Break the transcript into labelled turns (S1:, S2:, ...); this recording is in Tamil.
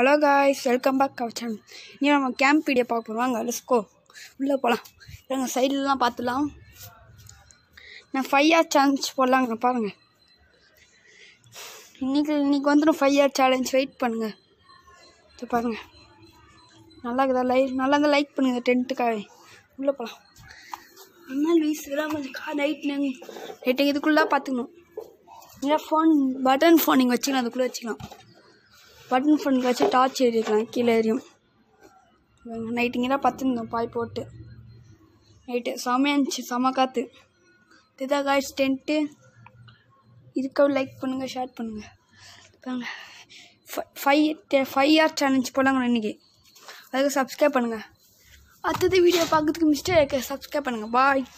S1: hello guys welcome back our channel நீ நம்ம கேம்ப் வீடியோ பார்க்க போகிறோம் அங்கே லிஸ்கோ உள்ளே போகலாம் இல்லைங்க சைட்லலாம் பார்த்துலாம் நான் ஃபைவ் இயர் சேலஞ்ச் போடலாங்க பாருங்கள் இன்றைக்கி இன்னைக்கு வந்துடும் ஃபைவ் ஹவர் சேலஞ்ச் வெயிட் பண்ணுங்கள் இது பாருங்கள் நல்லா இருக்குதா லைக் நல்லா இருந்தால் லைக் பண்ணுங்கள் டென்ட்டுக்காக உள்ளே போகலாம் ஆனால் இதெல்லாம் கொஞ்சம் கா நைட் நைட்டு இதுக்குள்ளே பார்த்துக்கணும் இல்லை ஃபோன் பட்டன் ஃபோன் நீங்கள் வச்சுக்கலாம் அதுக்குள்ளே வச்சுக்கலாம் பட்டன் ஃபோன் வச்சு டார்ச் ஏறிக்கலாம் கீழே எரியும் நைட்டு இங்கே தான் பத்துருந்தோம் பாய் போட்டு நைட்டு செமையாக இருந்துச்சு செம காற்று இதுதான் காய்ச்சி டென்ட்டு இதுக்காக லைக் பண்ணுங்கள் ஷேர் பண்ணுங்கள் பாருங்க ஃபைவ் ஃபைவ் இயர் சேலஞ்ச் போடாங்க இன்றைக்கி அதுக்கு சப்ஸ்கிரைப் பண்ணுங்கள் அடுத்தது வீடியோ பார்க்குறதுக்கு மிஸ்டேக் சப்ஸ்கிரைப் பண்ணுங்கள் பாய்